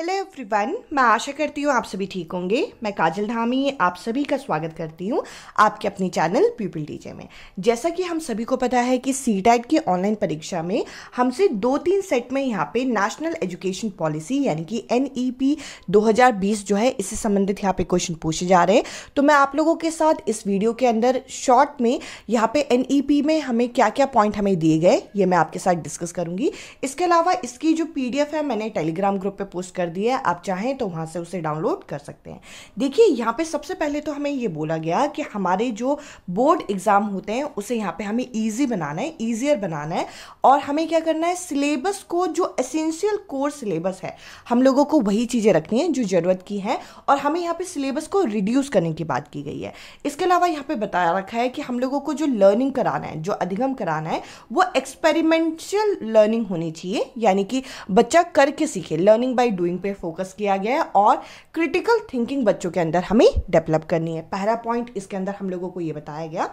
hello everyone मैं आशा करती हूँ आप सभी ठीक होंगे मैं काजल धामी आप सभी का स्वागत करती हूँ आपके अपने चैनल पीपल डीजे में जैसा कि हम सभी को पता है कि सी टैट की ऑनलाइन परीक्षा में हमसे दो तीन सेट में यहाँ पे नेशनल एजुकेशन पॉलिसी यानी कि एन ई पी 2020 जो है इससे संबंधित यहाँ पे क्वेश्चन पूछे जा रहे हैं तो मैं आप लोगों के साथ इस वीडियो के अंदर शॉर्ट में यहाँ पे एन ई पी में हमें क्या क्या पॉइंट हमें दिए गए ये मैं आपके साथ डिस्कस करूँगी इसके अलावा इसकी जो पी डी एफ है मैंने टेलीग्राम ग्रुप पर पोस्ट कर दी है आप चाहें तो वहाँ से उसे डाउनलोड कर सकते हैं देखिए यहाँ पे सबसे पहले तो हमें ये बोला गया कि हमारे जो बोर्ड एग्ज़ाम होते हैं उसे यहाँ पे हमें ईजी बनाना है ईजियर बनाना है और हमें क्या करना है सिलेबस को जो एसेंशियल कोर्स सिलेबस है हम लोगों को वही चीज़ें रखनी है जो ज़रूरत की हैं और हमें यहाँ पर सिलेबस को रिड्यूस करने की बात की गई है इसके अलावा यहाँ पर बताया रखा है कि हम लोगों को जो लर्निंग कराना है जो अधिगम कराना है वो एक्सपेरिमेंटल लर्निंग होनी चाहिए यानी कि बच्चा करके सीखे लर्निंग बाई डूइंग पे फोकस किया गया है और क्रिटिकल थिंकिंग बच्चों के अंदर हमें डेवलप करनी है पहला पॉइंट इसके अंदर हम लोगों को ये बताया गया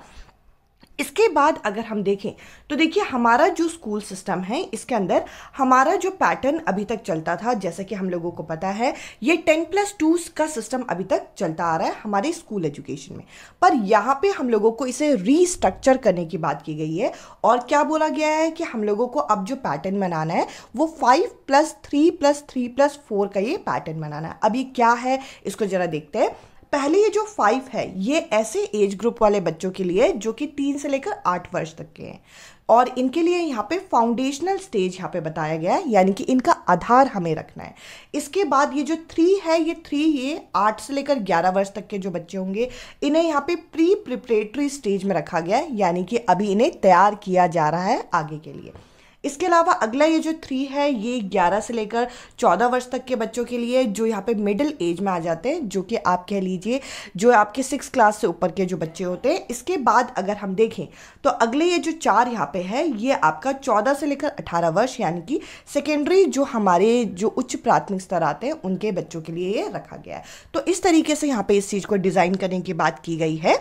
इसके बाद अगर हम देखें तो देखिए हमारा जो स्कूल सिस्टम है इसके अंदर हमारा जो पैटर्न अभी तक चलता था जैसा कि हम लोगों को पता है ये टेन प्लस टू का सिस्टम अभी तक चलता आ रहा है हमारे स्कूल एजुकेशन में पर यहाँ पे हम लोगों को इसे रीस्ट्रक्चर करने की बात की गई है और क्या बोला गया है कि हम लोगों को अब जो पैटर्न बनाना है वो five plus three plus three plus four का ये पैटर्न बनाना है अभी क्या है इसको ज़रा देखते हैं पहले ये जो फाइव है ये ऐसे एज ग्रुप वाले बच्चों के लिए जो कि तीन से लेकर आठ वर्ष तक के हैं और इनके लिए यहाँ पे फाउंडेशनल स्टेज यहाँ पे बताया गया है यानी कि इनका आधार हमें रखना है इसके बाद ये जो थ्री है ये थ्री ये आठ से लेकर ग्यारह वर्ष तक के जो बच्चे होंगे इन्हें यहाँ पे प्री प्रिपरेटरी स्टेज में रखा गया है यानी कि अभी इन्हें तैयार किया जा रहा है आगे के लिए इसके अलावा अगला ये जो थ्री है ये ग्यारह से लेकर चौदह वर्ष तक के बच्चों के लिए जो यहाँ पे मिडिल एज में आ जाते हैं जो कि आप कह लीजिए जो आपके सिक्स क्लास से ऊपर के जो बच्चे होते हैं इसके बाद अगर हम देखें तो अगले ये जो चार यहाँ पे है ये आपका चौदह से लेकर अठारह वर्ष यानी कि सेकेंडरी जो हमारे जो उच्च प्राथमिक स्तर आते हैं उनके बच्चों के लिए ये रखा गया है तो इस तरीके से यहाँ पे इस चीज़ को डिज़ाइन करने की बात की गई है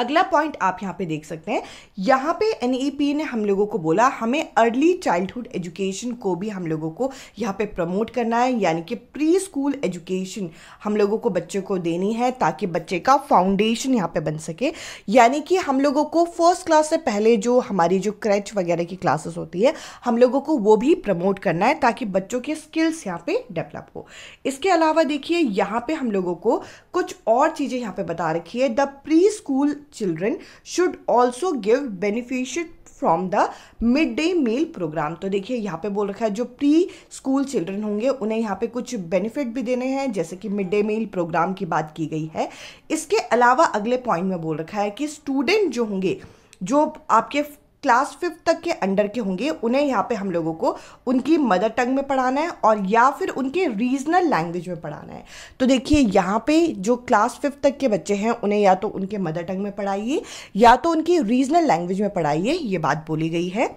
अगला पॉइंट आप यहाँ पे देख सकते हैं यहाँ पे एन e ने हम लोगों को बोला हमें अर्ली चाइल्डहुड एजुकेशन को भी हम लोगों को यहाँ पे प्रमोट करना है यानी कि प्री स्कूल एजुकेशन हम लोगों को बच्चों को देनी है ताकि बच्चे का फाउंडेशन यहाँ पे बन सके यानी कि हम लोगों को फर्स्ट क्लास से पहले जो हमारी जो क्रैच वगैरह की क्लासेस होती है हम लोगों को वो भी प्रमोट करना है ताकि बच्चों के स्किल्स यहाँ पे डेवलप हो इसके अलावा देखिए यहाँ पे हम लोगों को कुछ और चीज़ें यहाँ पे बता रखी है the pre school children should also give beneficiated from the mid day meal programme तो देखिए यहाँ पे बोल रखा है जो प्री स्कूल चिल्ड्रन होंगे उन्हें यहाँ पे कुछ बेनिफिट भी देने हैं जैसे कि मिड डे मील प्रोग्राम की बात की गई है इसके अलावा अगले पॉइंट में बोल रखा है कि स्टूडेंट जो होंगे जो आपके क्लास फिफ्थ तक के अंडर के होंगे उन्हें यहाँ पे हम लोगों को उनकी मदर टंग में पढ़ाना है और या फिर उनके रीजनल लैंग्वेज में पढ़ाना है तो देखिए यहाँ पे जो क्लास फिफ्थ तक के बच्चे हैं उन्हें या तो उनके मदर टंग में पढ़ाइए या तो उनकी रीजनल लैंग्वेज में पढ़ाइए ये बात बोली गई है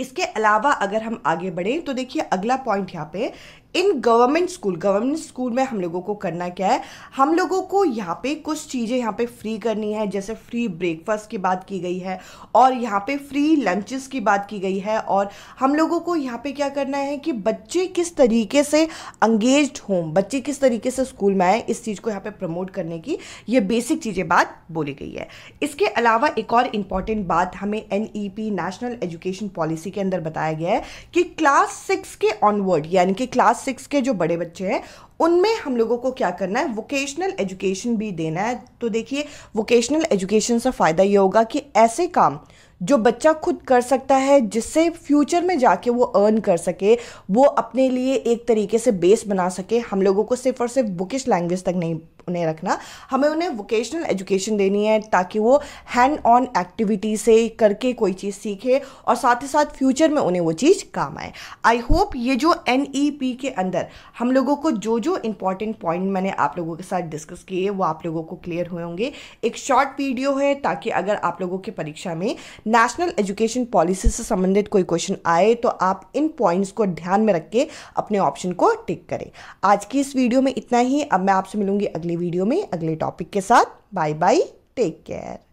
इसके अलावा अगर हम आगे बढ़ें तो देखिए अगला पॉइंट यहाँ पे in government school government school में हम लोगों को करना क्या है हम लोगों को यहाँ पे कुछ चीज़ें यहाँ पे फ्री करनी है जैसे फ्री ब्रेकफास्ट की बात की गई है और यहाँ पे फ्री लंचेस की बात की गई है और हम लोगों को यहाँ पे क्या करना है कि बच्चे किस तरीके से अंगेज हों बच्चे किस तरीके से स्कूल में आए इस चीज़ को यहाँ पर प्रमोट करने की ये बेसिक चीज़ें बात बोली गई है इसके अलावा एक और इम्पॉर्टेंट बात हमें एन नेशनल एजुकेशन पॉलिसी के अंदर बताया गया है कि क्लास सिक्स के ऑनवर्ड यानी कि क्लास क्लास सिक्स के जो बड़े बच्चे हैं उनमें हम लोगों को क्या करना है वोकेशनल एजुकेशन भी देना है तो देखिए वोकेशनल एजुकेशन से फ़ायदा ये होगा कि ऐसे काम जो बच्चा खुद कर सकता है जिससे फ्यूचर में जाके वो अर्न कर सके वो अपने लिए एक तरीके से बेस बना सके हम लोगों को सिर्फ और सिर्फ बुकिश लैंग्वेज तक नहीं उन्हें रखना हमें उन्हें वोकेशनल एजुकेशन देनी है ताकि वो हैंड ऑन एक्टिविटी से करके कोई चीज़ सीखे और साथ ही साथ फ्यूचर में उन्हें वो चीज़ काम आए आई होप ये जो एन e के अंदर हम लोगों को जो जो इंपॉर्टेंट पॉइंट मैंने आप लोगों के साथ डिस्कस किए वो आप लोगों को क्लियर हुए होंगे एक शॉर्ट वीडियो है ताकि अगर आप लोगों की परीक्षा में नेशनल एजुकेशन पॉलिसी से संबंधित कोई क्वेश्चन आए तो आप इन पॉइंट्स को ध्यान में रख के अपने ऑप्शन को टिक करें आज की इस वीडियो में इतना ही अब मैं आपसे मिलूंगी अगली वीडियो में अगले टॉपिक के साथ बाय बाय टेक केयर